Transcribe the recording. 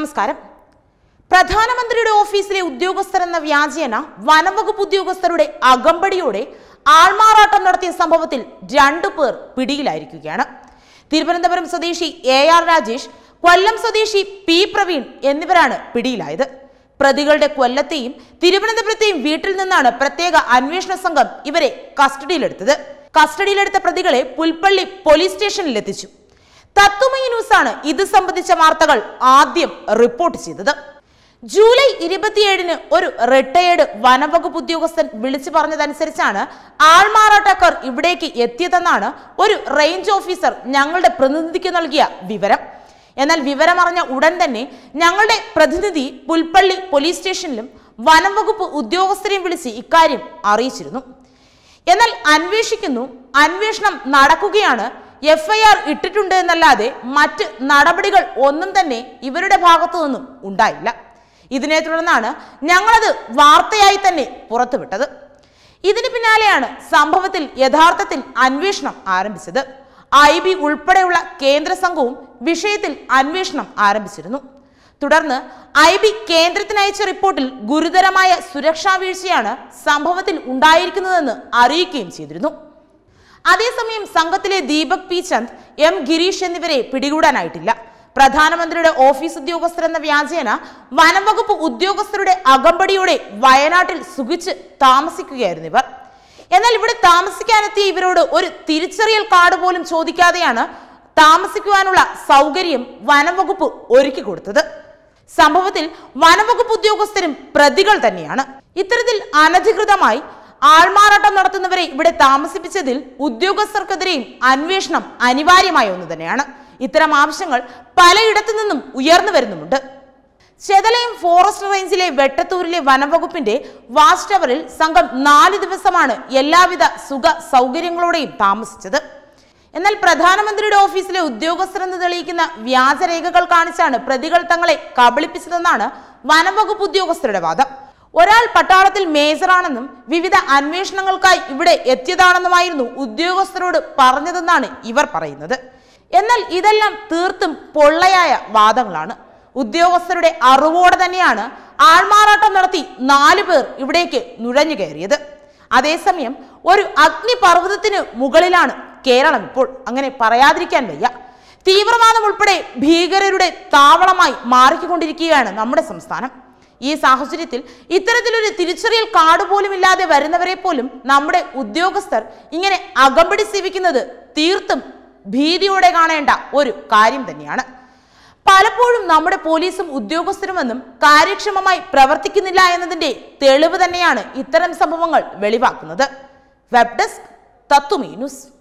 നമസ്കാരം പ്രധാനമന്ത്രിയുടെ ഓഫീസിലെ ഉദ്യോഗസ്ഥർ എന്ന വ്യാജേന വനംവകുപ്പ് ഉദ്യോഗസ്ഥരുടെ അകമ്പടിയോടെ ആൾമാറാട്ടം നടത്തിയ സംഭവത്തിൽ രണ്ടു പേർ പിടിയിലായിരിക്കുകയാണ് തിരുവനന്തപുരം സ്വദേശി എ ആർ രാജേഷ് കൊല്ലം സ്വദേശി പി പ്രവീൺ എന്നിവരാണ് പിടിയിലായത് പ്രതികളുടെ കൊല്ലത്തെയും തിരുവനന്തപുരത്തെയും വീട്ടിൽ നിന്നാണ് പ്രത്യേക അന്വേഷണ സംഘം ഇവരെ കസ്റ്റഡിയിലെടുത്തത് കസ്റ്റഡിയിലെടുത്ത പ്രതികളെ പുൽപ്പള്ളി പോലീസ് എത്തിച്ചു തത്വമയ ന്യൂസാണ് ഇത് സംബന്ധിച്ച വാർത്തകൾ ആദ്യം റിപ്പോർട്ട് ചെയ്തത് ജൂലൈ ഇരുപത്തിയേഴിന് ഒരു റിട്ടയേർഡ് വനംവകുപ്പ് ഉദ്യോഗസ്ഥൻ വിളിച്ചു പറഞ്ഞതനുസരിച്ചാണ് ആൾമാറാട്ടക്കാർ ഇവിടേക്ക് എത്തിയതെന്നാണ് ഒരു റേഞ്ച് ഓഫീസർ ഞങ്ങളുടെ പ്രതിനിധിക്ക് നൽകിയ വിവരം എന്നാൽ വിവരമറിഞ്ഞ ഉടൻ തന്നെ ഞങ്ങളുടെ പ്രതിനിധി പുൽപ്പള്ളി പോലീസ് സ്റ്റേഷനിലും വനംവകുപ്പ് ഉദ്യോഗസ്ഥരെയും വിളിച്ച് ഇക്കാര്യം അറിയിച്ചിരുന്നു എന്നാൽ അന്വേഷിക്കുന്നു അന്വേഷണം നടക്കുകയാണ് എഫ് ഐ ആർ ഇട്ടിട്ടുണ്ട് എന്നല്ലാതെ മറ്റ് നടപടികൾ ഒന്നും തന്നെ ഇവരുടെ ഭാഗത്തു നിന്നും ഉണ്ടായില്ല ഇതിനെ തുടർന്നാണ് ഞങ്ങളത് വാർത്തയായി തന്നെ പുറത്തുവിട്ടത് ഇതിന് പിന്നാലെയാണ് സംഭവത്തിൽ യഥാർത്ഥത്തിൽ അന്വേഷണം ആരംഭിച്ചത് ഐ ബി ഉൾപ്പെടെയുള്ള കേന്ദ്ര സംഘവും വിഷയത്തിൽ അന്വേഷണം ആരംഭിച്ചിരുന്നു തുടർന്ന് ഐ ബി കേന്ദ്രത്തിന് അയച്ച റിപ്പോർട്ടിൽ ഗുരുതരമായ സുരക്ഷാ വീഴ്ചയാണ് സംഭവത്തിൽ ഉണ്ടായിരിക്കുന്നതെന്ന് അറിയിക്കുകയും ചെയ്തിരുന്നു അതേസമയം സംഘത്തിലെ ദീപക് പി ചന്ദ് എം ഗിരീഷ് എന്നിവരെ പിടികൂടാനായിട്ടില്ല പ്രധാനമന്ത്രിയുടെ ഓഫീസ് എന്ന വ്യാജേന വനംവകുപ്പ് ഉദ്യോഗസ്ഥരുടെ അകമ്പടിയോടെ വയനാട്ടിൽ സുഖിച്ച് താമസിക്കുകയായിരുന്നു ഇവർ എന്നാൽ ഇവിടെ താമസിക്കാനെത്തിയ ഇവരോട് ഒരു തിരിച്ചറിയൽ കാർഡ് പോലും ചോദിക്കാതെയാണ് താമസിക്കുവാനുള്ള സൗകര്യം വനംവകുപ്പ് ഒരുക്കി കൊടുത്തത് സംഭവത്തിൽ വനംവകുപ്പ് ഉദ്യോഗസ്ഥരും പ്രതികൾ തന്നെയാണ് ഇത്തരത്തിൽ അനധികൃതമായി ആൾമാറാട്ടം നടത്തുന്നവരെ ഇവിടെ താമസിപ്പിച്ചതിൽ ഉദ്യോഗസ്ഥർക്കെതിരെയും അന്വേഷണം അനിവാര്യമായ ഒന്ന് തന്നെയാണ് ഇത്തരം ആവശ്യങ്ങൾ പലയിടത്തു നിന്നും ഉയർന്നു വരുന്നുമുണ്ട് ചെതലയും ഫോറസ്റ്റ് റേഞ്ചിലെ വെട്ടത്തൂരിലെ വനംവകുപ്പിന്റെ വാച്ച് ടവറിൽ സംഘം നാല് ദിവസമാണ് എല്ലാവിധ സുഖ സൗകര്യങ്ങളോടെയും താമസിച്ചത് എന്നാൽ പ്രധാനമന്ത്രിയുടെ ഓഫീസിലെ ഉദ്യോഗസ്ഥരെന്ന് തെളിയിക്കുന്ന വ്യാജരേഖകൾ കാണിച്ചാണ് പ്രതികൾ തങ്ങളെ കബളിപ്പിച്ചതെന്നാണ് വനംവകുപ്പ് ഉദ്യോഗസ്ഥരുടെ വാദം ഒരാൾ പട്ടാളത്തിൽ മേജറാണെന്നും വിവിധ അന്വേഷണങ്ങൾക്കായി ഇവിടെ എത്തിയതാണെന്നുമായിരുന്നു ഉദ്യോഗസ്ഥരോട് പറഞ്ഞതെന്നാണ് ഇവർ പറയുന്നത് എന്നാൽ ഇതെല്ലാം തീർത്തും പൊള്ളയായ വാദങ്ങളാണ് ഉദ്യോഗസ്ഥരുടെ അറിവോടെ തന്നെയാണ് ആൾമാറാട്ടം നടത്തി നാലു പേർ ഇവിടേക്ക് നുഴഞ്ഞു കയറിയത് അതേസമയം ഒരു അഗ്നിപർവ്വതത്തിന് മുകളിലാണ് കേരളം ഇപ്പോൾ അങ്ങനെ പറയാതിരിക്കാൻ വയ്യ തീവ്രവാദം ഉൾപ്പെടെ ഭീകരരുടെ താവളമായി മാറിക്കൊണ്ടിരിക്കുകയാണ് നമ്മുടെ സംസ്ഥാനം ഈ സാഹചര്യത്തിൽ ഇത്തരത്തിലൊരു തിരിച്ചറിയൽ കാർഡ് പോലും ഇല്ലാതെ വരുന്നവരെ പോലും നമ്മുടെ ഉദ്യോഗസ്ഥർ ഇങ്ങനെ അകമ്പടി സേവിക്കുന്നത് തീർത്തും ഭീതിയോടെ കാണേണ്ട ഒരു കാര്യം തന്നെയാണ് പലപ്പോഴും നമ്മുടെ പോലീസും ഉദ്യോഗസ്ഥരും ഒന്നും കാര്യക്ഷമമായി പ്രവർത്തിക്കുന്നില്ല എന്നതിന്റെ തെളിവ് തന്നെയാണ് ഇത്തരം സംഭവങ്ങൾ വെളിവാക്കുന്നത് വെബ് ഡെസ്ക് തത്തുമീ ന്യൂസ്